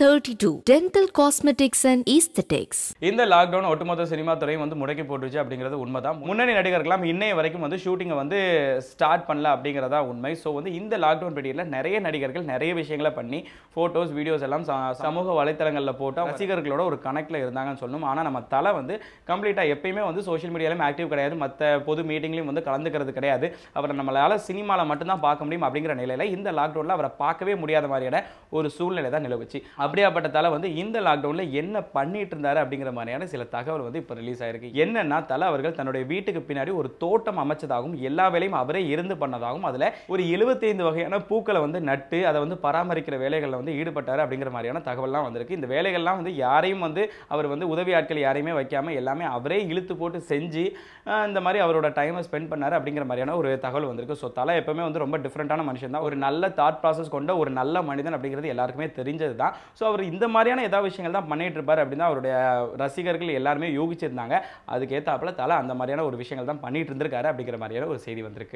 32 dental cosmetics and ஈஸ்தெட்டிக்ஸ் இந்த lockdown ஒட்டுமொத்த cinema துறையும் வந்து முடக்கி போட்டுச்சு அப்படிங்கிறது உண்மைதான் முன்னணி நடிகர்களாம் இன்னைய வரைக்கும் வந்து ஷூட்டிங்கை வந்து ஸ்டார்ட் பண்ணல அப்படிங்கிறதா உண்மை ஸோ வந்து இந்த லாக்டவுன் பீரியடில் நிறைய நடிகர்கள் நிறைய விஷயங்களை பண்ணி ஃபோட்டோஸ் வீடியோஸ் எல்லாம் சமூக வலைத்தளங்களில் போட்டு ரசிகர்களோட ஒரு கணக்கில் இருந்தாங்கன்னு சொல்லணும் ஆனால் நம்ம தலை வந்து கம்ப்ளீட்டாக எப்பயுமே வந்து சோஷியல் மீடியாலும் ஆக்டிவ் கிடையாது மற்ற பொது மீட்டிங்லையும் வந்து கலந்துக்கிறது கிடையாது அவரை நம்மளால் சினிமாவில் மட்டும்தான் பார்க்க முடியும் அப்படிங்கிற நிலையில் இந்த லாக்டவுனில் அவரை பார்க்கவே முடியாத மாதிரியான ஒரு சூழ்நிலை தான் நிலவுச்சு அப்படியாப்பட்டதால வந்து இந்த லாக்டவுனில் என்ன பண்ணிட்டு இருந்தாரு அப்படிங்கிற மாதிரியான சில தகவல் வந்து இப்போ ரிலீஸ் ஆயிருக்கு என்னன்னா தலை அவர்கள் தன்னுடைய வீட்டுக்கு பின்னாடி ஒரு தோட்டம் அமைச்சதாகவும் எல்லா வேலையும் அவரே இருந்து பண்ணதாகவும் அதில் ஒரு எழுபத்தைந்து வகையான பூக்களை வந்து நட்டு அதை வந்து பராமரிக்கிற வேலைகளில் வந்து ஈடுபட்டார் அப்படிங்கிற மாதிரியான தகவல்லாம் வந்திருக்கு இந்த வேலைகள்லாம் வந்து யாரையும் வந்து அவர் வந்து உதவி ஆட்கள் யாரையுமே வைக்காமல் எல்லாமே அவரே இழுத்து போட்டு செஞ்சு இந்த மாதிரி அவரோட டைமை ஸ்பெண்ட் பண்ணார் அப்படிங்கிற மாதிரியான ஒரு தகவல் வந்திருக்கு ஸோ தலை எப்பவுமே வந்து ரொம்ப டிஃப்ரெண்ட்டான மனுஷன் தான் ஒரு நல்ல தாட் ப்ராசஸ் கொண்ட ஒரு நல்ல மனிதன் அப்படிங்கிறது எல்லாருக்குமே தெரிஞ்சது தான் ஸோ அவர் இந்த மாதிரியான ஏதாவது விஷயங்கள் தான் பண்ணிகிட்டு இருப்பார் அப்படின்னு அவருடைய ரசிகர்கள் எல்லாருமே யோகிச்சிருந்தாங்க அதுக்கேற்றாப்புல தலை அந்த மாதிரியான ஒரு விஷயங்கள் தான் பண்ணிட்டு இருந்திருக்காரு அப்படிங்கிற மாதிரியான ஒரு செய்தி வந்திருக்கு